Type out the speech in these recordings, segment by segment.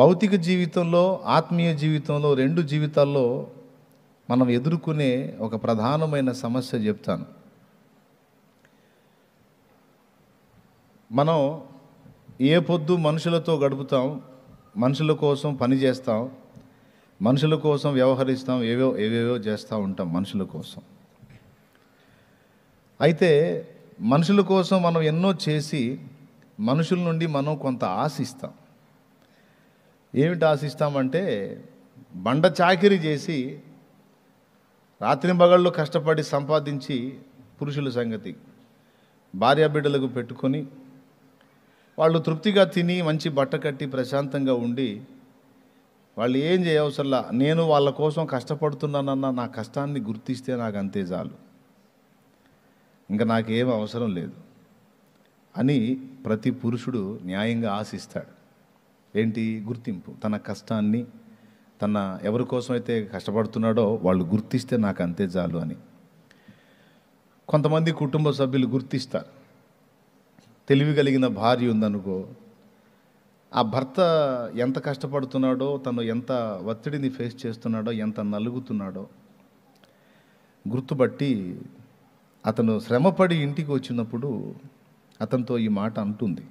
భౌతిక జీవితంలో ఆత్మీయ జీవితంలో రెండు జీవితాల్లో మనం ఎదుర్కొనే ఒక ప్రధానమైన సమస్య చెప్తాను మనం ఏ పొద్దు మనుషులతో గడుపుతాం మనుషుల కోసం పని చేస్తాం మనుషుల కోసం వ్యవహరిస్తాం ఏవో ఏవేవో చేస్తూ ఉంటాం మనుషుల కోసం అయితే మనుషుల కోసం మనం ఎన్నో చేసి మనుషుల నుండి మనం కొంత ఆశిస్తాం ఏమిటి ఆశిస్తామంటే బండ చాకిరి చేసి బగళ్ళు కష్టపడి సంపాదించి పురుషుల సంగతి భార్య బిడ్డలకు పెట్టుకొని వాళ్ళు తృప్తిగా తిని మంచి బట్ట కట్టి ప్రశాంతంగా ఉండి వాళ్ళు ఏం చేయవసరలా నేను వాళ్ళ కోసం కష్టపడుతున్నానన్న నా కష్టాన్ని గుర్తిస్తే నాకు అంతే చాలు ఇంకా నాకేం అవసరం లేదు అని ప్రతి పురుషుడు న్యాయంగా ఆశిస్తాడు ఏంటి గుర్తింపు తన కష్టాన్ని తన ఎవరి కోసం అయితే కష్టపడుతున్నాడో వాళ్ళు గుర్తిస్తే నాకు అంతే చాలు అని కొంతమంది కుటుంబ సభ్యులు గుర్తిస్తారు తెలివి కలిగిన భార్య ఉందనుకో ఆ భర్త ఎంత కష్టపడుతున్నాడో తను ఎంత ఒత్తిడిని ఫేస్ చేస్తున్నాడో ఎంత నలుగుతున్నాడో గుర్తుపట్టి అతను శ్రమపడి ఇంటికి వచ్చినప్పుడు అతనితో ఈ మాట అంటుంది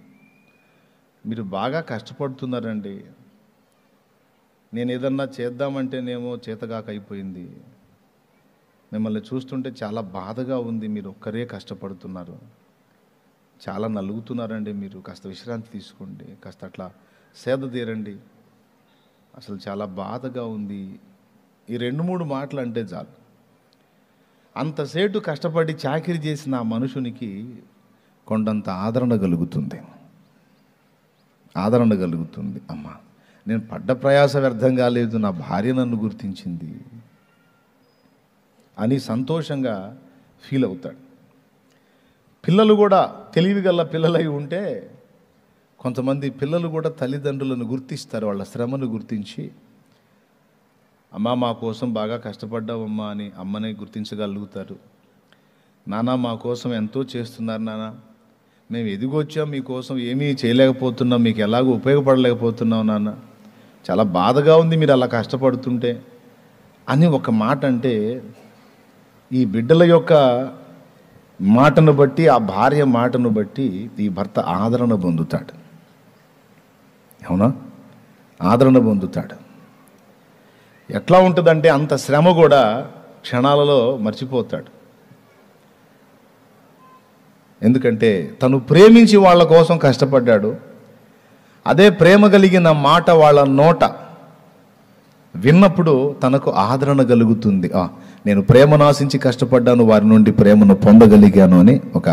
మీరు బాగా కష్టపడుతున్నారండి నేను ఏదన్నా చేద్దామంటేనేమో చేతగాక అయిపోయింది మిమ్మల్ని చూస్తుంటే చాలా బాధగా ఉంది మీరు ఒక్కరే కష్టపడుతున్నారు చాలా నలుగుతున్నారండి మీరు కాస్త విశ్రాంతి తీసుకోండి కాస్త అట్లా సేద తీరండి అసలు చాలా బాధగా ఉంది ఈ రెండు మూడు మాటలు అంటే చాలు అంతసేటు కష్టపడి చాకరీ చేసిన ఆ మనుషునికి కొండంత ఆదరణ కలుగుతుంది ఆదరణ కలుగుతుంది అమ్మ నేను పడ్డ ప్రయాస వ్యర్థం కాలేదు నా భార్య నన్ను గుర్తించింది అని సంతోషంగా ఫీల్ అవుతాడు పిల్లలు కూడా గల పిల్లలై ఉంటే కొంతమంది పిల్లలు కూడా తల్లిదండ్రులను గుర్తిస్తారు వాళ్ళ శ్రమను గుర్తించి అమ్మ మా కోసం బాగా కష్టపడ్డావమ్మా అని అమ్మని గుర్తించగలుగుతారు నాన్న మా కోసం ఎంతో చేస్తున్నారు నాన్న మేము ఎదిగొచ్చాం మీకోసం ఏమీ చేయలేకపోతున్నాం మీకు ఎలాగో ఉపయోగపడలేకపోతున్నాం నాన్న చాలా బాధగా ఉంది మీరు అలా కష్టపడుతుంటే అని ఒక మాట అంటే ఈ బిడ్డల యొక్క మాటను బట్టి ఆ భార్య మాటను బట్టి ఈ భర్త ఆదరణ పొందుతాడు అవునా ఆదరణ పొందుతాడు ఎట్లా ఉంటుందంటే అంత శ్రమ కూడా క్షణాలలో మర్చిపోతాడు ఎందుకంటే తను ప్రేమించి వాళ్ళ కోసం కష్టపడ్డాడు అదే ప్రేమ కలిగిన మాట వాళ్ళ నోట విన్నప్పుడు తనకు ఆదరణ కలుగుతుంది నేను ప్రేమ నాశించి కష్టపడ్డాను వారి నుండి ప్రేమను పొందగలిగాను అని ఒక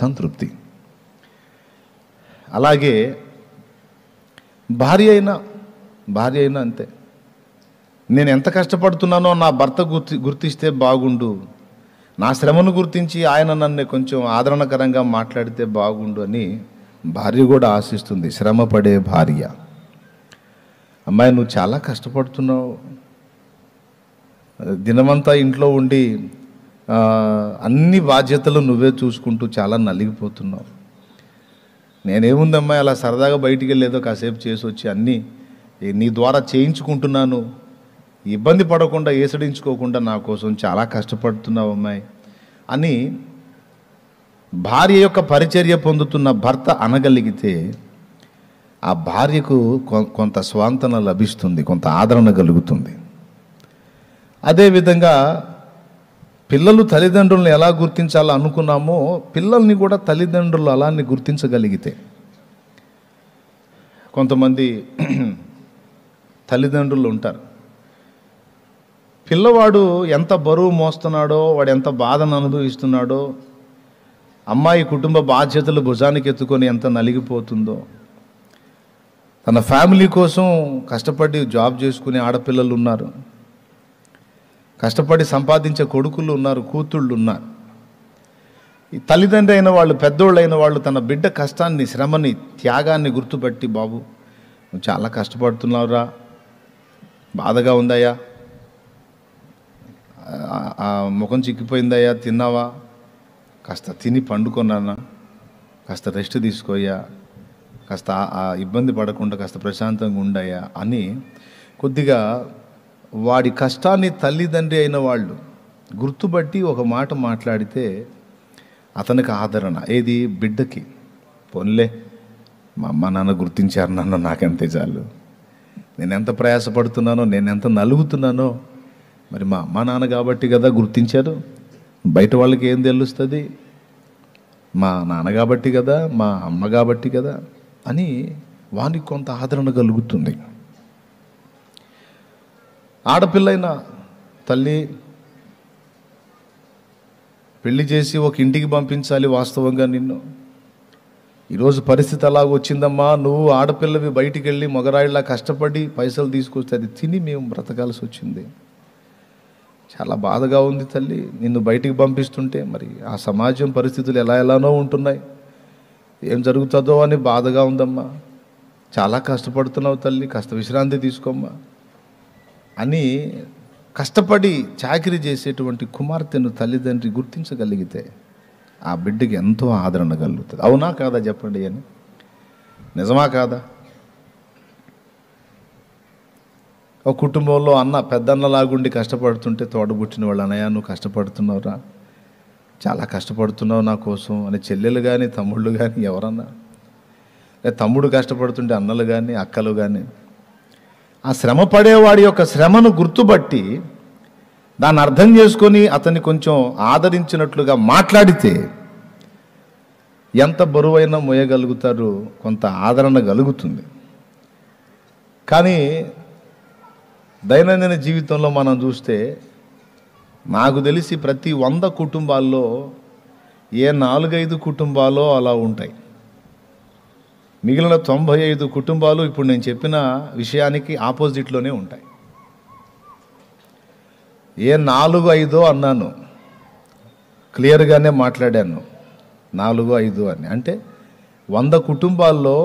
సంతృప్తి అలాగే భార్య అయినా భార్య అయినా అంతే నేను ఎంత కష్టపడుతున్నానో నా భర్త గుర్తి గుర్తిస్తే బాగుండు నా శ్రమను గుర్తించి ఆయన నన్ను కొంచెం ఆదరణకరంగా మాట్లాడితే బాగుండు అని భార్య కూడా ఆశిస్తుంది శ్రమ పడే భార్య అమ్మాయి నువ్వు చాలా కష్టపడుతున్నావు దినమంతా ఇంట్లో ఉండి అన్ని బాధ్యతలు నువ్వే చూసుకుంటూ చాలా నలిగిపోతున్నావు నేనేముందమ్మా అలా సరదాగా బయటికి వెళ్ళేదో కాసేపు చేసి వచ్చి అన్నీ నీ ద్వారా చేయించుకుంటున్నాను ఇబ్బంది పడకుండా ఏసడించుకోకుండా నా కోసం చాలా కష్టపడుతున్నావు అమ్మాయి అని భార్య యొక్క పరిచర్య పొందుతున్న భర్త అనగలిగితే ఆ భార్యకు కొంత స్వాంతన లభిస్తుంది కొంత ఆదరణ కలుగుతుంది అదేవిధంగా పిల్లలు తల్లిదండ్రులను ఎలా గుర్తించాలో అనుకున్నామో పిల్లల్ని కూడా తల్లిదండ్రులు అలానే గుర్తించగలిగితే కొంతమంది తల్లిదండ్రులు ఉంటారు పిల్లవాడు ఎంత బరువు మోస్తున్నాడో వాడు ఎంత బాధను అనుభవిస్తున్నాడో అమ్మాయి కుటుంబ బాధ్యతలు భుజానికి ఎత్తుకొని ఎంత నలిగిపోతుందో తన ఫ్యామిలీ కోసం కష్టపడి జాబ్ చేసుకునే ఆడపిల్లలు ఉన్నారు కష్టపడి సంపాదించే కొడుకులు ఉన్నారు కూతుళ్ళు ఉన్నారు ఈ తల్లిదండ్రి అయిన వాళ్ళు అయిన వాళ్ళు తన బిడ్డ కష్టాన్ని శ్రమని త్యాగాన్ని గుర్తుపట్టి బాబు నువ్వు చాలా కష్టపడుతున్నావురా బాధగా ఉందయ్యా ఆ ముఖం చిక్కిపోయిందయ్యా తిన్నావా కాస్త తిని పండుకొన్నానా కాస్త రెస్ట్ తీసుకోయ్యా కాస్త ఆ ఇబ్బంది పడకుండా కాస్త ప్రశాంతంగా ఉండయా అని కొద్దిగా వాడి కష్టాన్ని తల్లిదండ్రి అయిన వాళ్ళు గుర్తుపట్టి ఒక మాట మాట్లాడితే అతనికి ఆదరణ ఏది బిడ్డకి పొన్లే మా అమ్మ నాన్న గుర్తించారు నన్ను నాకెంతే చాలు నేను ఎంత ప్రయాసపడుతున్నానో నేను ఎంత నలుగుతున్నానో మరి మా అమ్మ నాన్న కాబట్టి కదా గుర్తించారు బయట వాళ్ళకి ఏం తెలుస్తుంది మా నాన్న కాబట్టి కదా మా అమ్మ కాబట్టి కదా అని వానికి కొంత ఆదరణ కలుగుతుంది ఆడపిల్లైన తల్లి పెళ్లి చేసి ఒక ఇంటికి పంపించాలి వాస్తవంగా నిన్ను ఈరోజు పరిస్థితి అలా వచ్చిందమ్మా నువ్వు ఆడపిల్లవి బయటికి వెళ్ళి మొగరాయిలా కష్టపడి పైసలు తీసుకొస్తే అది తిని మేము బ్రతకాల్సి వచ్చింది చాలా బాధగా ఉంది తల్లి నిన్ను బయటికి పంపిస్తుంటే మరి ఆ సమాజం పరిస్థితులు ఎలా ఎలానో ఉంటున్నాయి ఏం జరుగుతుందో అని బాధగా ఉందమ్మా చాలా కష్టపడుతున్నావు తల్లి కష్ట విశ్రాంతి తీసుకోమ్మా అని కష్టపడి చాకరీ చేసేటువంటి కుమార్తెను తల్లిదండ్రి గుర్తించగలిగితే ఆ బిడ్డకి ఎంతో ఆదరణ కలుగుతుంది అవునా కాదా చెప్పండి అని నిజమా కాదా ఒక కుటుంబంలో అన్న లాగుండి కష్టపడుతుంటే తోడబుట్టిన వాళ్ళు అన్నయ్య నువ్వు కష్టపడుతున్నావురా చాలా కష్టపడుతున్నావు నా కోసం అని చెల్లెలు కానీ తమ్ముళ్ళు కానీ ఎవరన్నా తమ్ముడు కష్టపడుతుంటే అన్నలు కానీ అక్కలు కానీ ఆ శ్రమ పడేవాడి యొక్క శ్రమను గుర్తుపట్టి దాన్ని అర్థం చేసుకొని అతన్ని కొంచెం ఆదరించినట్లుగా మాట్లాడితే ఎంత బరువైనా మోయగలుగుతారు కొంత ఆదరణ కలుగుతుంది కానీ దైనందిన జీవితంలో మనం చూస్తే నాకు తెలిసి ప్రతి వంద కుటుంబాల్లో ఏ నాలుగైదు కుటుంబాలు అలా ఉంటాయి మిగిలిన తొంభై ఐదు కుటుంబాలు ఇప్పుడు నేను చెప్పిన విషయానికి ఆపోజిట్లోనే ఉంటాయి ఏ నాలుగు ఐదో అన్నాను క్లియర్గానే మాట్లాడాను నాలుగు ఐదు అని అంటే వంద కుటుంబాల్లో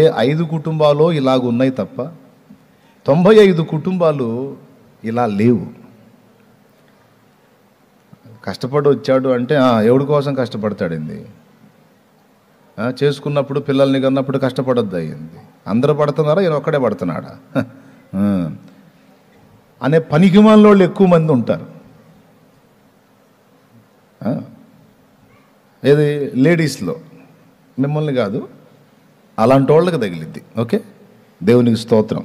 ఏ ఐదు కుటుంబాలో ఉన్నాయి తప్ప తొంభై ఐదు కుటుంబాలు ఇలా లేవు కష్టపడి వచ్చాడు అంటే ఎవడి కోసం కష్టపడతాడండి చేసుకున్నప్పుడు పిల్లల్ని కన్నప్పుడు కష్టపడద్దు అయ్యింది అందరూ పడుతున్నారా ఈయన ఒక్కడే పడుతున్నాడా అనే పనికిమాల వాళ్ళు ఎక్కువ మంది ఉంటారు ఏది లేడీస్లో మిమ్మల్ని కాదు అలాంటి వాళ్ళకి తగిలిద్ది ఓకే దేవునికి స్తోత్రం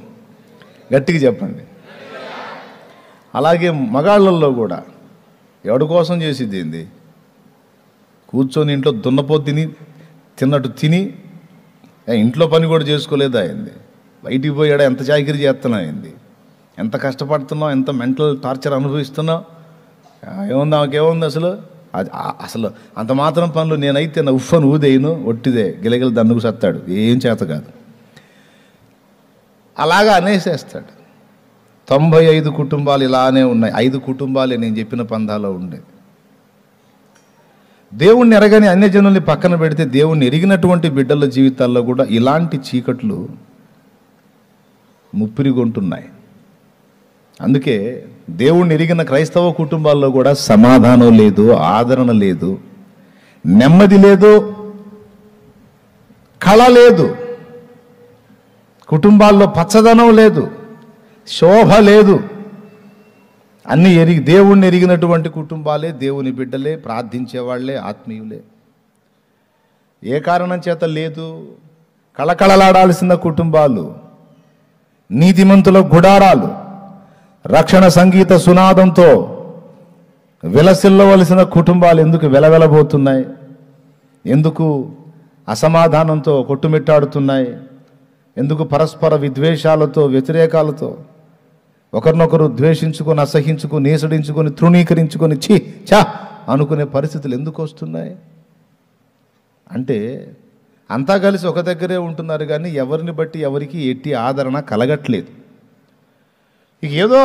గట్టిగా చెప్పండి అలాగే మగాళ్ళల్లో కూడా ఎవడి కోసం చేసిద్ది ఏంది కూర్చొని ఇంట్లో దున్నపో తిని తిన్నట్టు తిని ఇంట్లో పని కూడా చేసుకోలేదా అయింది బయటికి పోయాడ ఎంత చాకిరి చేస్తున్నా అయింది ఎంత కష్టపడుతున్నావు ఎంత మెంటల్ టార్చర్ అనుభవిస్తున్నావు ఏముంది ఆమెకేముంది అసలు అసలు అంత మాత్రం పనులు నేనైతే నా ఉఫ్ఫను ఊదేయను ఒట్టిదే గిలగిల దన్నుకు సత్తాడు ఏం చేత కాదు అలాగా అనేసేస్తాడు తొంభై ఐదు కుటుంబాలు ఇలానే ఉన్నాయి ఐదు కుటుంబాలే నేను చెప్పిన పందాలో ఉండే దేవుణ్ణి ఎరగని అన్యజనుల్ని పక్కన పెడితే దేవుణ్ణి ఎరిగినటువంటి బిడ్డల జీవితాల్లో కూడా ఇలాంటి చీకట్లు ముప్పిరిగొంటున్నాయి అందుకే దేవుణ్ణి ఎరిగిన క్రైస్తవ కుటుంబాల్లో కూడా సమాధానం లేదు ఆదరణ లేదు నెమ్మది లేదు కళ లేదు కుటుంబాల్లో పచ్చదనం లేదు శోభ లేదు అన్ని ఎరిగి దేవుణ్ణి ఎరిగినటువంటి కుటుంబాలే దేవుని బిడ్డలే ప్రార్థించేవాళ్లే ఆత్మీయులే ఏ కారణం చేత లేదు కళకళలాడాల్సిన కుటుంబాలు నీతిమంతుల గుడారాలు రక్షణ సంగీత సునాదంతో విలసిల్లవలసిన కుటుంబాలు ఎందుకు వెలవెలబోతున్నాయి ఎందుకు అసమాధానంతో కొట్టుమిట్టాడుతున్నాయి ఎందుకు పరస్పర విద్వేషాలతో వ్యతిరేకాలతో ఒకరినొకరు ద్వేషించుకొని అసహించుకొని నీసడించుకొని తృణీకరించుకొని చి చా అనుకునే పరిస్థితులు ఎందుకు వస్తున్నాయి అంటే అంతా కలిసి ఒక దగ్గరే ఉంటున్నారు కానీ ఎవరిని బట్టి ఎవరికి ఎట్టి ఆదరణ కలగట్లేదు ఇక ఏదో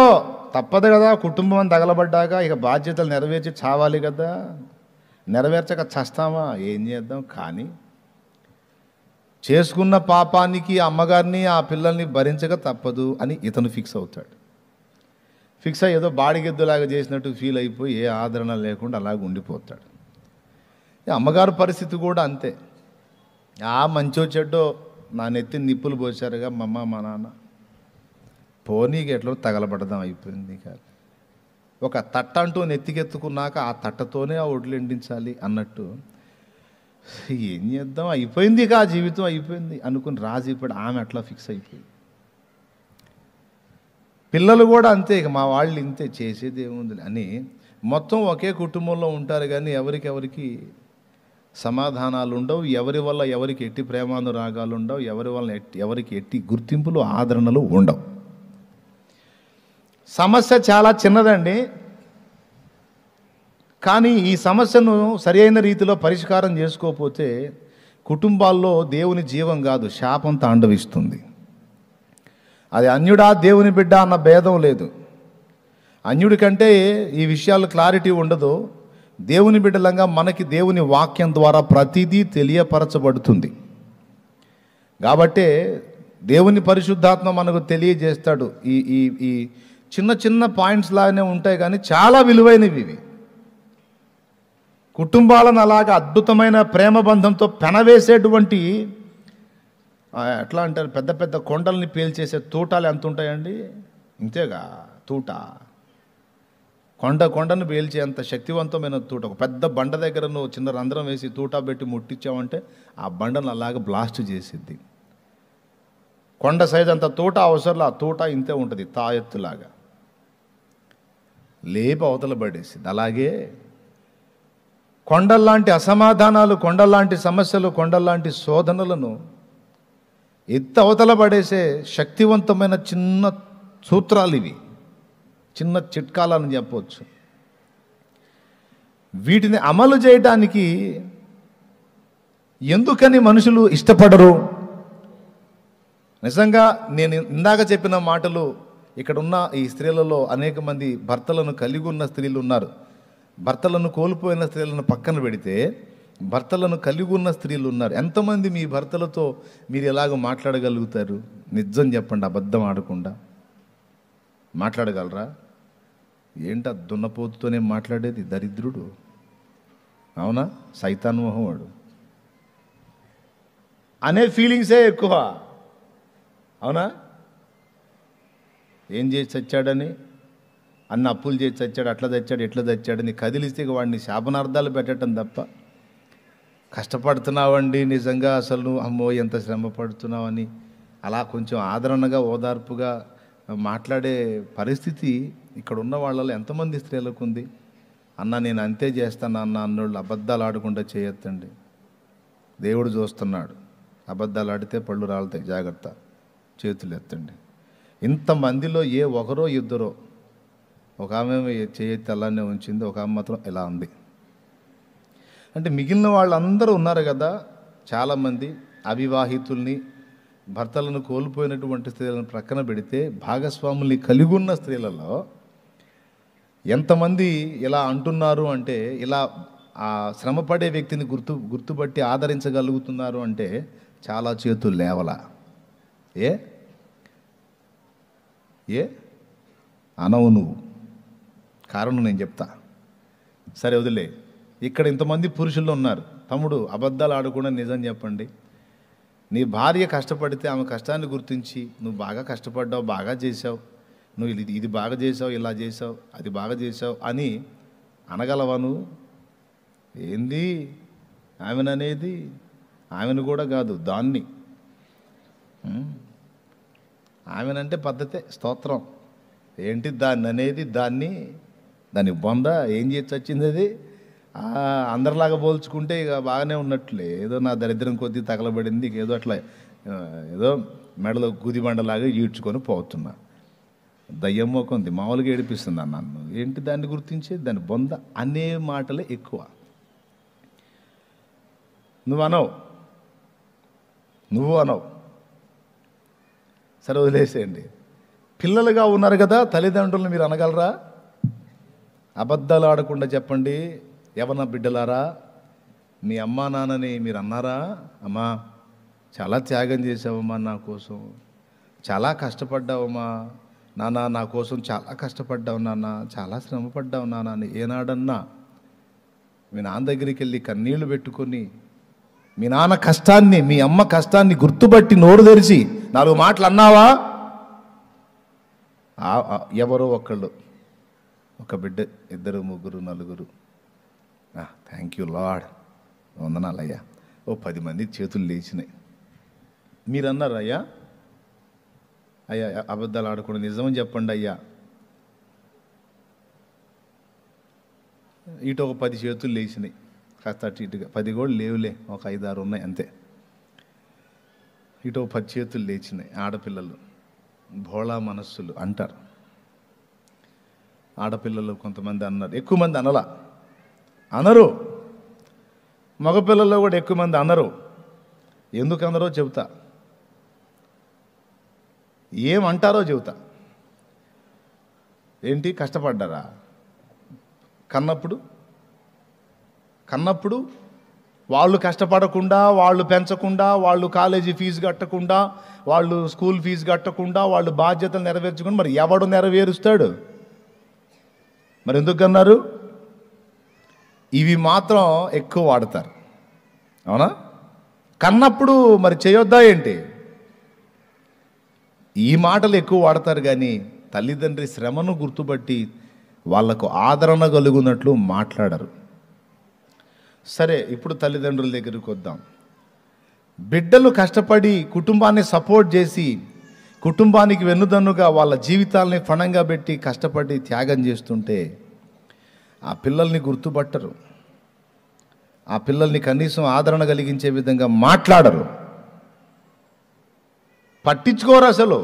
తప్పదు కదా కుటుంబం తగలబడ్డాక ఇక బాధ్యతలు నెరవేర్చి చావాలి కదా నెరవేర్చక చస్తామా ఏం చేద్దాం కానీ చేసుకున్న పాపానికి అమ్మగారిని ఆ పిల్లల్ని భరించక తప్పదు అని ఇతను ఫిక్స్ అవుతాడు ఫిక్స్ అయ్యి ఏదో బాడిగెద్దులాగా చేసినట్టు ఫీల్ అయిపోయి ఏ ఆదరణ లేకుండా అలాగ ఉండిపోతాడు అమ్మగారు పరిస్థితి కూడా అంతే ఆ మంచో చెడ్డో నా నెత్తి నిప్పులు పోసారుగా అమ్మ మా నాన్న పోనీకి ఎట్లా తగలబడదాం అయిపోయింది కాదు ఒక తట్ట అంటూ నెత్తికెత్తుకున్నాక ఆ తట్టతోనే ఆ ఒడ్లు ఎండించాలి అన్నట్టు ఏం చేద్దాం అయిపోయింది కా జీవితం అయిపోయింది అనుకుని రాజు ఇప్పుడు ఆమె అట్లా ఫిక్స్ అయిపోయింది పిల్లలు కూడా అంతే ఇక మా వాళ్ళు ఇంతే చేసేది ఏముంది అని మొత్తం ఒకే కుటుంబంలో ఉంటారు కానీ ఎవరికెవరికి సమాధానాలు ఉండవు ఎవరి వల్ల ఎవరికి ఎట్టి ప్రేమానురాగాలు ఉండవు ఎవరి వల్ల ఎట్టి ఎవరికి ఎట్టి గుర్తింపులు ఆదరణలు ఉండవు సమస్య చాలా చిన్నదండి కానీ ఈ సమస్యను సరైన రీతిలో పరిష్కారం చేసుకోకపోతే కుటుంబాల్లో దేవుని జీవం కాదు శాపం తాండవిస్తుంది అది అన్యుడా దేవుని బిడ్డ అన్న భేదం లేదు అన్యుడి కంటే ఈ విషయాలు క్లారిటీ ఉండదు దేవుని బిడ్డలంగా మనకి దేవుని వాక్యం ద్వారా ప్రతిదీ తెలియపరచబడుతుంది కాబట్టే దేవుని పరిశుద్ధాత్మ మనకు తెలియజేస్తాడు ఈ ఈ ఈ చిన్న చిన్న పాయింట్స్ లాగానే ఉంటాయి కానీ చాలా విలువైనవి ఇవి కుటుంబాలను అలాగ అద్భుతమైన ప్రేమ బంధంతో పెనవేసేటువంటి ఎట్లా అంటారు పెద్ద పెద్ద కొండల్ని పేల్చేసే తూటాలు ఎంత ఉంటాయండి ఇంతేగా తూట కొండ కొండను పేల్చే అంత శక్తివంతమైన తూట ఒక పెద్ద బండ దగ్గర నువ్వు చిన్న రంధ్రం వేసి తూటా పెట్టి ముట్టించావంటే ఆ బండను అలాగ బ్లాస్ట్ చేసిద్ది కొండ సైజ్ అంత తూట అవసరంలో ఆ తూట ఇంతే ఉంటుంది తాయెత్తులాగా లేపు అవతల పడేసింది అలాగే కొండల్లాంటి అసమాధానాలు కొండల్లాంటి సమస్యలు కొండల్లాంటి శోధనలను ఎత్త అవతల పడేసే శక్తివంతమైన చిన్న సూత్రాలు ఇవి చిన్న చిట్కాలని చెప్పవచ్చు వీటిని అమలు చేయడానికి ఎందుకని మనుషులు ఇష్టపడరు నిజంగా నేను ఇందాక చెప్పిన మాటలు ఇక్కడున్న ఈ స్త్రీలలో అనేక మంది భర్తలను కలిగి ఉన్న స్త్రీలు ఉన్నారు భర్తలను కోల్పోయిన స్త్రీలను పక్కన పెడితే భర్తలను కలిగి ఉన్న స్త్రీలు ఉన్నారు ఎంతమంది మీ భర్తలతో మీరు ఎలాగ మాట్లాడగలుగుతారు నిజం చెప్పండి అబద్ధం ఆడకుండా మాట్లాడగలరా ఏంట దున్నపోతుతోనే మాట్లాడేది దరిద్రుడు అవునా సైతాన్మోహం వాడు అనే ఫీలింగ్సే ఎక్కువ అవునా ఏం చేసి చచ్చాడని అన్న అప్పులు చేసి తెచ్చాడు అట్లా తెచ్చాడు ఇట్లా తెచ్చాడు నీ కదిలిస్తే వాడిని శాపనార్థాలు పెట్టడం తప్ప కష్టపడుతున్నావండి నిజంగా అసలు నువ్వు అమ్మో ఎంత శ్రమ పడుతున్నావని అలా కొంచెం ఆదరణగా ఓదార్పుగా మాట్లాడే పరిస్థితి ఇక్కడ ఉన్న వాళ్ళలో ఎంతమంది స్త్రీలకు ఉంది అన్న నేను అంతే చేస్తాను అన్న అన్నోళ్ళు అబద్ధాలు ఆడకుండా చేయొద్దండి దేవుడు చూస్తున్నాడు అబద్ధాలు ఆడితే పళ్ళు రాలతాయి జాగ్రత్త చేతులు ఎత్తండి ఇంతమందిలో ఏ ఒకరో ఇద్దరో ఒక ఆమె చేయి తెల్లనే ఉంచింది ఒక ఆమె మాత్రం ఇలా ఉంది అంటే మిగిలిన వాళ్ళందరూ ఉన్నారు కదా చాలామంది అవివాహితుల్ని భర్తలను కోల్పోయినటువంటి స్త్రీలను ప్రక్కన పెడితే భాగస్వాముల్ని కలిగి ఉన్న స్త్రీలలో ఎంతమంది ఇలా అంటున్నారు అంటే ఇలా ఆ శ్రమపడే వ్యక్తిని గుర్తు గుర్తుపట్టి ఆదరించగలుగుతున్నారు అంటే చాలా చేతులు లేవల ఏ ఏ అనవు నువ్వు కారణం నేను చెప్తా సరే వదిలే ఇక్కడ ఇంతమంది పురుషులు ఉన్నారు తమ్ముడు అబద్ధాలు ఆడకుండా నిజం చెప్పండి నీ భార్య కష్టపడితే ఆమె కష్టాన్ని గుర్తించి నువ్వు బాగా కష్టపడ్డావు బాగా చేసావు నువ్వు ఇది ఇది బాగా చేసావు ఇలా చేసావు అది బాగా చేసావు అని అనగలవా నువ్వు ఏంది ఆమెననేది ఆమెను కూడా కాదు దాన్ని ఆమెనంటే పద్ధతే స్తోత్రం ఏంటి దాన్ని అనేది దాన్ని దానికి బొంద ఏం చేయొచ్చు వచ్చింది అది అందరిలాగా పోల్చుకుంటే ఇక బాగానే ఉన్నట్లే ఏదో నా దరిద్రం కొద్దీ తగలబడింది ఏదో అట్లా ఏదో మెడలో గుదిబండలాగా ఈడ్చుకొని పోతున్నా దయ్యం మోకంది మామూలుగా ఏడిపిస్తుంది అన్న నన్ను ఏంటి దాన్ని గుర్తించి దాని బొంద అనే మాటలే ఎక్కువ నువ్వు అనవు నువ్వు అనవు సరే వదిలేసేయండి పిల్లలుగా ఉన్నారు కదా తల్లిదండ్రులను మీరు అనగలరా అబద్ధాలు ఆడకుండా చెప్పండి ఎవరన్నా బిడ్డలారా మీ అమ్మా నాన్నని మీరు అన్నారా అమ్మా చాలా త్యాగం చేసావమ్మా నా కోసం చాలా కష్టపడ్డావమ్మా నాన్న నా కోసం చాలా కష్టపడ్డావు నాన్న చాలా శ్రమ పడ్డావు నాన్న ఏనాడన్నా మీ నాన్న దగ్గరికి వెళ్ళి కన్నీళ్లు పెట్టుకొని మీ నాన్న కష్టాన్ని మీ అమ్మ కష్టాన్ని గుర్తుపట్టి నోరు తెరిచి నాలుగు మాటలు అన్నావా ఎవరో ఒకళ్ళు ఒక బిడ్డ ఇద్దరు ముగ్గురు నలుగురు థ్యాంక్ యూ లాడ్ వందనాలయ్యా ఓ పది మంది చేతులు లేచినాయి మీరు అన్నారు అయ్యా అయ్యా అబద్ధాలు ఆడకుండా నిజం చెప్పండి అయ్యా ఇటు ఒక పది చేతులు లేచినాయి కాస్త అటు ఇటుగా పది కూడా లేవులే ఒక ఐదు ఆరు ఉన్నాయి అంతే ఇటు పది చేతులు లేచినాయి ఆడపిల్లలు భోళా మనస్సులు అంటారు ఆడపిల్లలు కొంతమంది అన్నారు ఎక్కువ మంది అనలా అనరు మగపిల్లల్లో కూడా ఎక్కువ మంది అనరు ఎందుకు అనరో చెబుతా ఏమంటారో చెబుతా ఏంటి కష్టపడ్డారా కన్నప్పుడు కన్నప్పుడు వాళ్ళు కష్టపడకుండా వాళ్ళు పెంచకుండా వాళ్ళు కాలేజీ ఫీజు కట్టకుండా వాళ్ళు స్కూల్ ఫీజు కట్టకుండా వాళ్ళు బాధ్యతలు నెరవేర్చకుండా మరి ఎవడు నెరవేరుస్తాడు మరి ఎందుకన్నారు ఇవి మాత్రం ఎక్కువ వాడతారు అవునా కన్నప్పుడు మరి చేయొద్దా ఏంటి ఈ మాటలు ఎక్కువ వాడతారు కానీ తల్లిదండ్రి శ్రమను గుర్తుపట్టి వాళ్లకు ఆదరణ కలుగునట్లు మాట్లాడరు సరే ఇప్పుడు తల్లిదండ్రుల దగ్గరికి వద్దాం బిడ్డలు కష్టపడి కుటుంబాన్ని సపోర్ట్ చేసి కుటుంబానికి వెన్నుదన్నుగా వాళ్ళ జీవితాలని ఫణంగా పెట్టి కష్టపడి త్యాగం చేస్తుంటే ఆ పిల్లల్ని గుర్తుపట్టరు ఆ పిల్లల్ని కనీసం ఆదరణ కలిగించే విధంగా మాట్లాడరు పట్టించుకోరు అసలు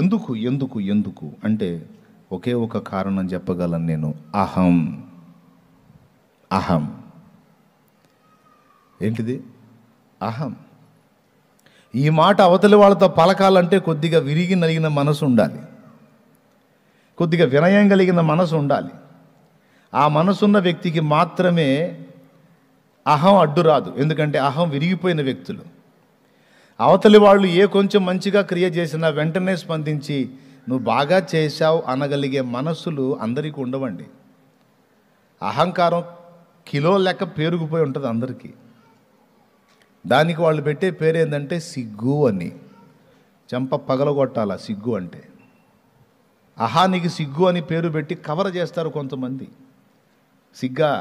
ఎందుకు ఎందుకు ఎందుకు అంటే ఒకే ఒక కారణం చెప్పగలను నేను అహం అహం ఏంటిది అహం ఈ మాట అవతలి వాళ్ళతో పలకాలంటే కొద్దిగా విరిగి నలిగిన మనసు ఉండాలి కొద్దిగా వినయం కలిగిన మనసు ఉండాలి ఆ మనసున్న వ్యక్తికి మాత్రమే అహం అడ్డు రాదు ఎందుకంటే అహం విరిగిపోయిన వ్యక్తులు అవతలి వాళ్ళు ఏ కొంచెం మంచిగా క్రియ చేసినా వెంటనే స్పందించి నువ్వు బాగా చేశావు అనగలిగే మనస్సులు అందరికీ ఉండవండి అహంకారం కిలో లెక్క పేరుకుపోయి ఉంటుంది అందరికీ దానికి వాళ్ళు పెట్టే పేరు ఏంటంటే సిగ్గు అని చెంప పగలగొట్టాల సిగ్గు అంటే అహానికి సిగ్గు అని పేరు పెట్టి కవర్ చేస్తారు కొంతమంది సిగ్గా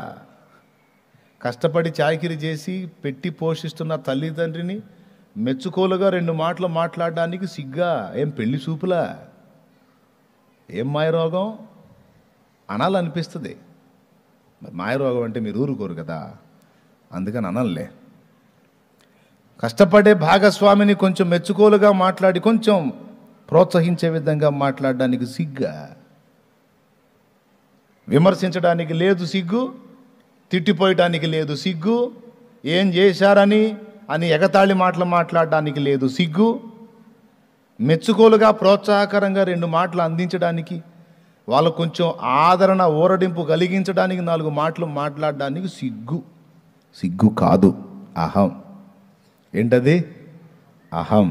కష్టపడి చాకిరి చేసి పెట్టి పోషిస్తున్న తల్లిదండ్రిని మెచ్చుకోలుగా రెండు మాటలు మాట్లాడడానికి సిగ్గా ఏం పెళ్లి చూపులా ఏం మాయరోగం అనాలనిపిస్తుంది మరి మాయరోగం అంటే మీరు ఊరుకోరు కదా అందుకని అనలే కష్టపడే భాగస్వామిని కొంచెం మెచ్చుకోలుగా మాట్లాడి కొంచెం ప్రోత్సహించే విధంగా మాట్లాడడానికి సిగ్గు విమర్శించడానికి లేదు సిగ్గు తిట్టిపోయటానికి లేదు సిగ్గు ఏం చేశారని అని ఎగతాళి మాటలు మాట్లాడడానికి లేదు సిగ్గు మెచ్చుకోలుగా ప్రోత్సాహకరంగా రెండు మాటలు అందించడానికి వాళ్ళకు కొంచెం ఆదరణ ఊరడింపు కలిగించడానికి నాలుగు మాటలు మాట్లాడడానికి సిగ్గు సిగ్గు కాదు అహం ఏంటది అహం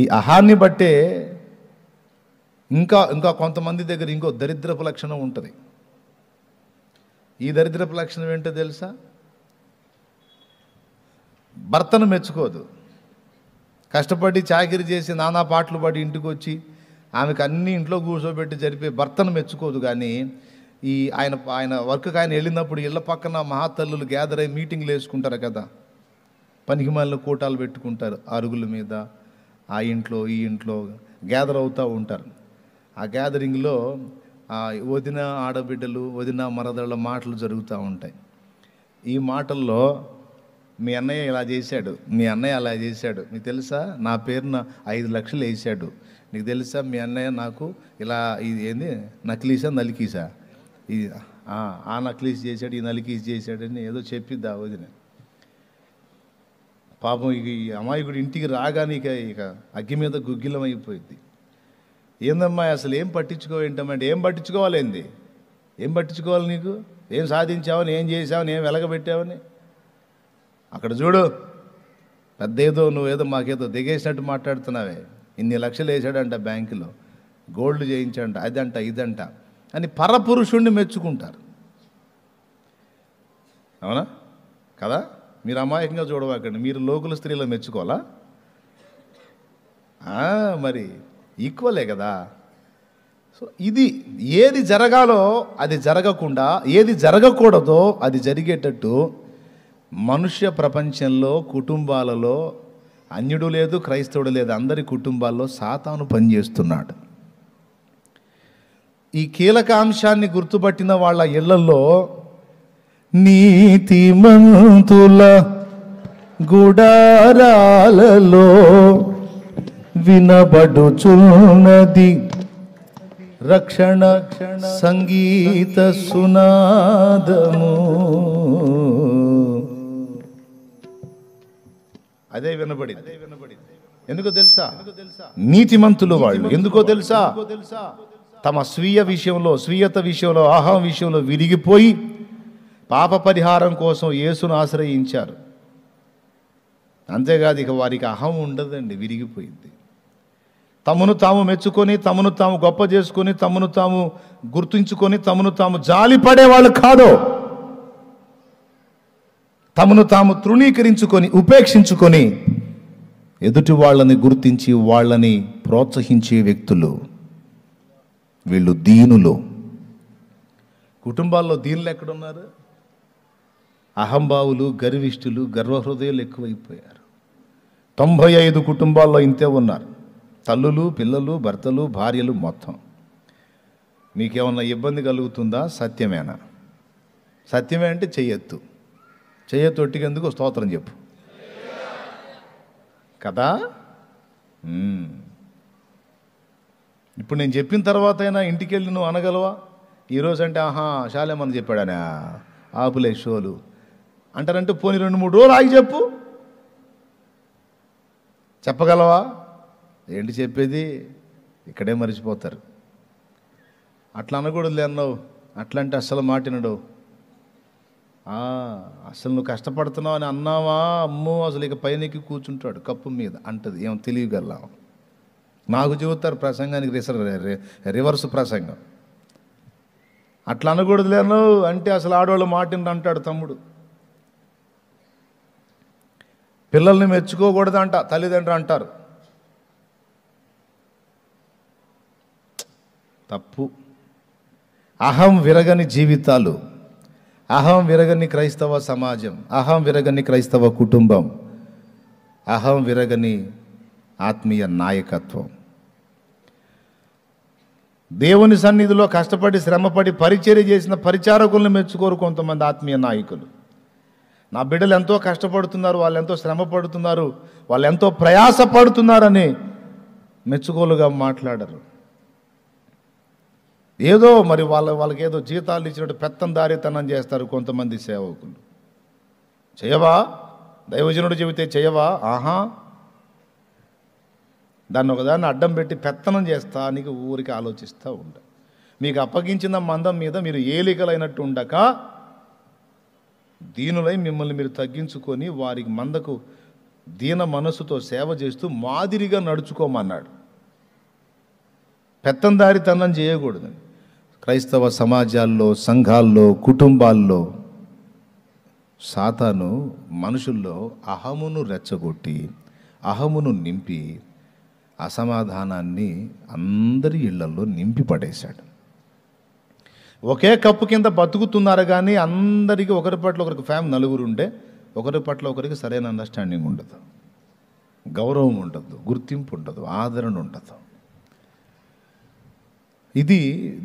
ఈ అహాన్ని బట్టే ఇంకా ఇంకా కొంతమంది దగ్గర ఇంకో దరిద్రపు లక్షణం ఉంటుంది ఈ దరిద్రపు లక్షణం ఏంటో తెలుసా భర్తను మెచ్చుకోదు కష్టపడి చాకిరి చేసి నానా పాటలు పడి ఇంటికి వచ్చి ఆమెకు అన్ని ఇంట్లో కూర్చోబెట్టి జరిపే భర్తను మెచ్చుకోదు కానీ ఈ ఆయన ఆయన వర్క్కి ఆయన వెళ్ళినప్పుడు ఇళ్ళ పక్కన మహాతల్లులు గ్యాదర్ అయ్యి మీటింగ్లు వేసుకుంటారు కదా పనికిమాలిన కూటాలు పెట్టుకుంటారు అరుగుల మీద ఆ ఇంట్లో ఈ ఇంట్లో గ్యాదర్ అవుతూ ఉంటారు ఆ గ్యాదరింగ్లో వదిన ఆడబిడ్డలు వదిన మరదళ్ళ మాటలు జరుగుతూ ఉంటాయి ఈ మాటల్లో మీ అన్నయ్య ఇలా చేశాడు మీ అన్నయ్య అలా చేశాడు మీకు తెలుసా నా పేరున ఐదు లక్షలు వేసాడు నీకు తెలుసా మీ అన్నయ్య నాకు ఇలా ఇది ఏంది నకిలీసా నలికీసా ఇది ఆ నకిలీస్ చేశాడు ఈ నలికీస్ చేశాడని ఏదో చెప్పిద్దా వదిన పాపం ఈ అమాయకుడు ఇంటికి రాగానే ఇక ఇక అగ్గి మీద గుగ్గిలం అయిపోయింది ఏందమ్మా అసలు ఏం పట్టించుకో అంటే ఏం పట్టించుకోవాలేంది ఏం పట్టించుకోవాలి నీకు ఏం సాధించావని ఏం చేసావని ఏం వెలగబెట్టావని అక్కడ చూడు పెద్ద ఏదో నువ్వేదో మాకేదో దిగేసినట్టు మాట్లాడుతున్నావే ఇన్ని లక్షలు వేసాడంట బ్యాంకులో గోల్డ్ చేయించంట అదంట ఇదంట అని పరపురుషుణ్ణి మెచ్చుకుంటారు అవునా కదా మీరు అమాయకంగా చూడవాకండి మీరు లోకుల స్త్రీలు మెచ్చుకోవాలా మరి ఈక్వలే కదా సో ఇది ఏది జరగాలో అది జరగకుండా ఏది జరగకూడదో అది జరిగేటట్టు మనుష్య ప్రపంచంలో కుటుంబాలలో అన్యుడు లేదు క్రైస్తవుడు లేదు అందరి కుటుంబాల్లో సాతాను పనిచేస్తున్నాడు ఈ కీలకాంశాన్ని గుర్తుపట్టిన వాళ్ళ ఇళ్లలో నీతిమంతుల గుడారాలలో వినబడుచున్నది రక్షణ సంగీత సునాదము అదే వినబడి ఎందుకో తెలుసా నీతిమంతులు వాళ్ళు ఎందుకో తెలుసా తమ స్వీయ విషయంలో స్వీయత విషయంలో ఆహా విషయంలో విరిగిపోయి పాప పరిహారం కోసం యేసును ఆశ్రయించారు అంతేకాదు ఇక వారికి అహం ఉండదండి విరిగిపోయింది తమను తాము మెచ్చుకొని తమను తాము గొప్ప చేసుకొని తమను తాము గుర్తుంచుకొని తమను తాము జాలి పడేవాళ్ళు కాదు తమను తాము తృణీకరించుకొని ఉపేక్షించుకొని ఎదుటి వాళ్ళని గుర్తించి వాళ్ళని ప్రోత్సహించే వ్యక్తులు వీళ్ళు దీనులు కుటుంబాల్లో దీనులు ఎక్కడున్నారు అహంభావులు గర్విష్ఠులు గర్వహృదయాలు ఎక్కువైపోయారు తొంభై ఐదు కుటుంబాల్లో ఇంతే ఉన్నారు తల్లులు పిల్లలు భర్తలు భార్యలు మొత్తం మీకేమన్నా ఇబ్బంది కలుగుతుందా సత్యమేనా సత్యమే అంటే చెయ్యొత్తు ఒట్టికెందుకు స్తోత్రం చెప్పు కదా ఇప్పుడు నేను చెప్పిన తర్వాత అయినా ఇంటికి వెళ్ళి నువ్వు అనగలవా ఈరోజు అంటే ఆహా శాలేమని చెప్పాడనే ఆపులే షోలు అంటారంటే పోని రెండు మూడు రోజులు ఆగి చెప్పు చెప్పగలవా ఏంటి చెప్పేది ఇక్కడే మర్చిపోతారు అట్లా అనకూడదు అన్నావు అట్లా అంటే అస్సలు మాటినడు అసలు నువ్వు కష్టపడుతున్నావు అని అన్నావా అమ్మో అసలు ఇక పైనకి కూర్చుంటాడు కప్పు మీద అంటది ఏం తెలియగల నాకు చెబుతారు ప్రసంగానికి రిసర్ రివర్స్ ప్రసంగం అట్లా అనకూడదు అనకూడదులేను అంటే అసలు ఆడవాళ్ళు మాటిండు అంటాడు తమ్ముడు పిల్లల్ని మెచ్చుకోకూడదంట తల్లిదండ్రులు అంటారు తప్పు అహం విరగని జీవితాలు అహం విరగని క్రైస్తవ సమాజం అహం విరగని క్రైస్తవ కుటుంబం అహం విరగని ఆత్మీయ నాయకత్వం దేవుని సన్నిధిలో కష్టపడి శ్రమపడి పరిచర్య చేసిన పరిచారకులను మెచ్చుకోరు కొంతమంది ఆత్మీయ నాయకులు నా బిడ్డలు ఎంతో కష్టపడుతున్నారు వాళ్ళు ఎంతో శ్రమ పడుతున్నారు వాళ్ళు ఎంతో ప్రయాస పడుతున్నారని మెచ్చుకోలుగా మాట్లాడరు ఏదో మరి వాళ్ళ వాళ్ళకి ఏదో జీతాలు ఇచ్చినట్టు దారితనం చేస్తారు కొంతమంది సేవకులు చేయవా దైవజనుడు చెబితే చేయవా ఆహా దాన్ని ఒకదాన్ని అడ్డం పెట్టి పెత్తనం చేస్తా నీకు ఊరికి ఆలోచిస్తూ ఉండ మీకు అప్పగించిన మందం మీద మీరు ఏలికలైనట్టు ఉండక దీనులై మిమ్మల్ని మీరు తగ్గించుకొని వారికి మందకు దీన మనస్సుతో సేవ చేస్తూ మాదిరిగా నడుచుకోమన్నాడు పెత్తందారితనం చేయకూడదు క్రైస్తవ సమాజాల్లో సంఘాల్లో కుటుంబాల్లో సాతాను మనుషుల్లో అహమును రెచ్చగొట్టి అహమును నింపి అసమాధానాన్ని అందరి ఇళ్లలో నింపి పడేశాడు ఒకే కప్పు కింద బతుకుతున్నారు కానీ అందరికీ ఒకరి పట్ల ఒకరికి ఫ్యామ్ నలుగురు ఉంటే ఒకరి పట్ల ఒకరికి సరైన అండర్స్టాండింగ్ ఉండదు గౌరవం ఉండదు గుర్తింపు ఉండదు ఆదరణ ఉండదు ఇది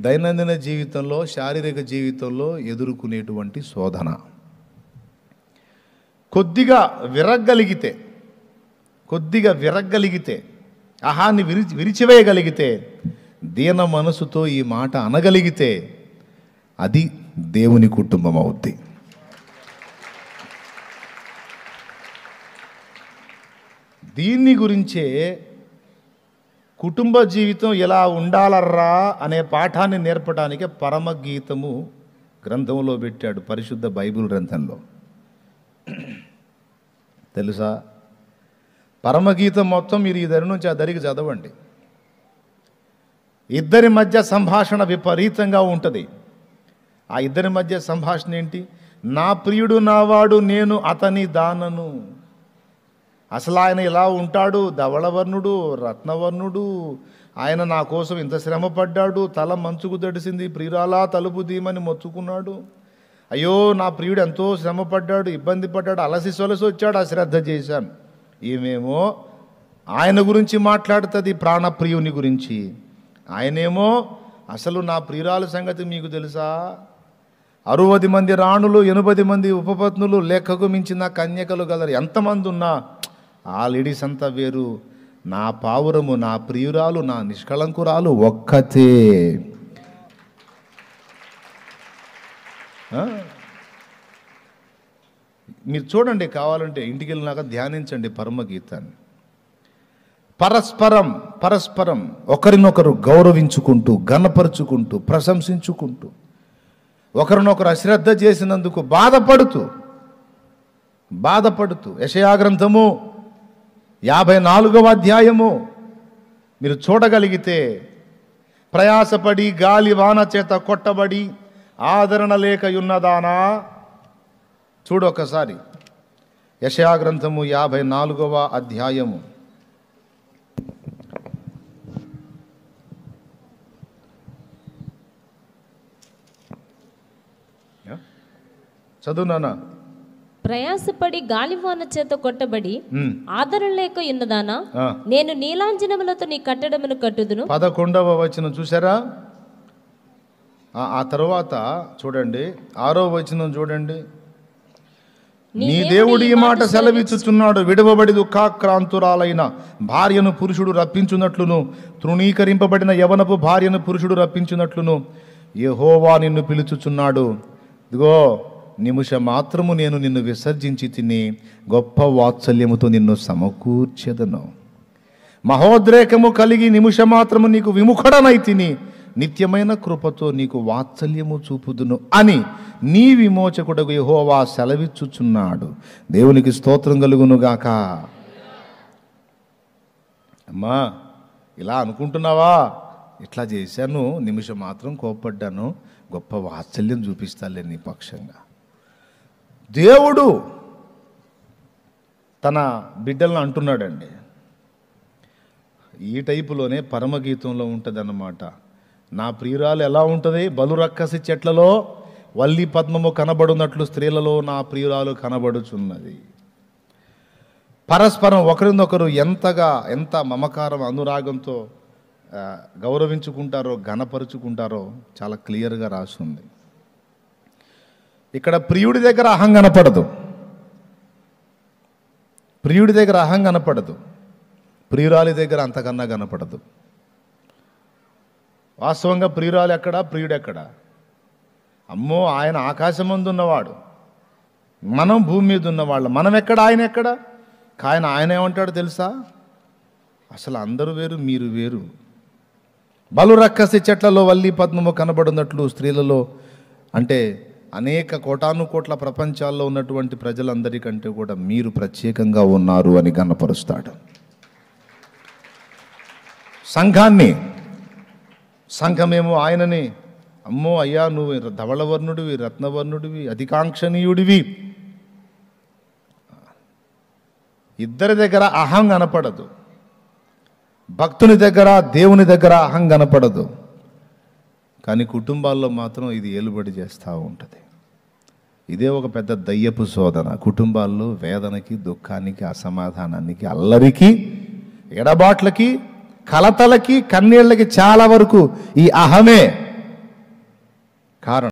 దైనందిన జీవితంలో శారీరక జీవితంలో ఎదుర్కొనేటువంటి శోధన కొద్దిగా విరగ్గలిగితే కొద్దిగా విరగ్గలిగితే అహాన్ని విరి విరిచివేయగలిగితే దీన మనసుతో ఈ మాట అనగలిగితే అది దేవుని కుటుంబం అవుద్ది దీన్ని గురించే కుటుంబ జీవితం ఎలా ఉండాలర్రా అనే పాఠాన్ని నేర్పడానికి పరమగీతము గ్రంథంలో పెట్టాడు పరిశుద్ధ బైబిల్ గ్రంథంలో తెలుసా పరమగీతం మొత్తం మీరు ఈ దరి నుంచి ఆ దరికి చదవండి ఇద్దరి మధ్య సంభాషణ విపరీతంగా ఉంటుంది ఆ ఇద్దరి మధ్య సంభాషణ ఏంటి నా ప్రియుడు నావాడు నేను అతని దానను అసలు ఆయన ఇలా ఉంటాడు ధవళవర్ణుడు రత్నవర్ణుడు ఆయన నా కోసం ఇంత శ్రమ పడ్డాడు తల మంచుకు దడిసింది ప్రియురాలా తలుపు దీమని మొత్తుకున్నాడు అయ్యో నా ప్రియుడు ఎంతో శ్రమ పడ్డాడు ఇబ్బంది పడ్డాడు అలసి సొలసి వచ్చాడు అశ్రద్ధ చేశాను ఈమెమో ఆయన గురించి మాట్లాడుతుంది ప్రాణప్రియుని గురించి ఆయనేమో అసలు నా ప్రియురాల సంగతి మీకు తెలుసా అరవది మంది రాణులు ఎనభై మంది ఉపపత్నులు లెక్కకు మించిన కన్యకలు గలరు ఎంతమంది ఉన్నా ఆ లేడీస్ అంతా వేరు నా పావురము నా ప్రియురాలు నా నిష్కళంకురాలు ఒక్కతే మీరు చూడండి కావాలంటే ఇంటికి వెళ్ళినాక ధ్యానించండి పరమగీతాన్ని పరస్పరం పరస్పరం ఒకరినొకరు గౌరవించుకుంటూ ఘనపరుచుకుంటూ ప్రశంసించుకుంటూ ఒకరినొకరు అశ్రద్ధ చేసినందుకు బాధపడుతూ బాధపడుతూ యషయాగ్రంథము యాభై నాలుగవ అధ్యాయము మీరు చూడగలిగితే ప్రయాసపడి గాలి వాన చేత కొట్టబడి ఆదరణ లేక ఉన్నదానా చూడొకసారి యషయాగ్రంథము యాభై నాలుగవ అధ్యాయము చదువు నానా ప్రయాసపడి గాలివాన చేత కొట్టబడి ఆదరణ లేక ఉన్నదానా నేను నీలాంజనములతో నీ కట్టడమును కట్టుదును పదకొండవ వచనం చూసారా ఆ తర్వాత చూడండి ఆరో వచనం చూడండి నీ దేవుడు ఈ మాట సెలవిచ్చుచున్నాడు విడవబడి దుఃఖాక్రాంతురాలైన భార్యను పురుషుడు రప్పించున్నట్లును తృణీకరింపబడిన యవనపు భార్యను పురుషుడు రప్పించున్నట్లును యహోవా నిన్ను పిలుచుచున్నాడు ఇదిగో నిమిష మాత్రము నేను నిన్ను విసర్జించి తిని గొప్ప వాత్సల్యముతో నిన్ను సమకూర్చెదను మహోద్రేకము కలిగి నిమిషం మాత్రము నీకు విముఖుడనై తిని నిత్యమైన కృపతో నీకు వాత్సల్యము చూపుదును అని నీ విమోచకుడకు యహోవా సెలవిచ్చుచున్నాడు దేవునికి స్తోత్రం కలుగునుగాక అమ్మా ఇలా అనుకుంటున్నావా ఇట్లా చేశాను నిమిషం మాత్రం కోపడ్డాను గొప్ప వాత్సల్యం చూపిస్తాలే నీ పక్షంగా దేవుడు తన బిడ్డలను అంటున్నాడండి ఈ టైపులోనే పరమగీతంలో ఉంటుంది అన్నమాట నా ప్రియురాలు ఎలా ఉంటుంది బలురక్కసి చెట్లలో వల్లి పద్మము కనబడున్నట్లు స్త్రీలలో నా ప్రియురాలు కనబడుచున్నది పరస్పరం ఒకరినొకరు ఎంతగా ఎంత మమకారం అనురాగంతో గౌరవించుకుంటారో ఘనపరుచుకుంటారో చాలా క్లియర్గా రాస్తుంది ఇక్కడ ప్రియుడి దగ్గర అహం కనపడదు ప్రియుడి దగ్గర అహం కనపడదు ప్రియురాలి దగ్గర అంతకన్నా కనపడదు వాస్తవంగా ప్రియురాలి ఎక్కడా ప్రియుడు ఎక్కడా అమ్మో ఆయన ఆకాశం ముందు ఉన్నవాడు మనం భూమి మీద ఉన్నవాళ్ళు మనం ఎక్కడ ఆయన ఎక్కడ ఆయన ఆయన ఏమంటాడు తెలుసా అసలు అందరూ వేరు మీరు వేరు బలు రక్కసి చెట్లలో వల్లి పద్మము కనబడినట్లు స్త్రీలలో అంటే అనేక కోటాను కోట్ల ప్రపంచాల్లో ఉన్నటువంటి ప్రజలందరికంటే కూడా మీరు ప్రత్యేకంగా ఉన్నారు అని గనపరుస్తాడు సంఘాన్ని సంఘమేమో ఆయనని అమ్మో అయ్యా నువ్వు ధవళవర్ణుడివి రత్నవర్ణుడివి అధికాంక్షణీయుడివి ఇద్దరి దగ్గర అహం కనపడదు భక్తుని దగ్గర దేవుని దగ్గర అహం కనపడదు కానీ కుటుంబాల్లో మాత్రం ఇది ఏలుబడి చేస్తూ ఉంటుంది ఇదే ఒక పెద్ద దయ్యపు శోధన కుటుంబాల్లో వేదనకి దుఃఖానికి అసమాధానానికి అల్లరికి ఎడబాట్లకి కలతలకి కన్నీళ్ళకి చాలా వరకు ఈ అహమే కారణం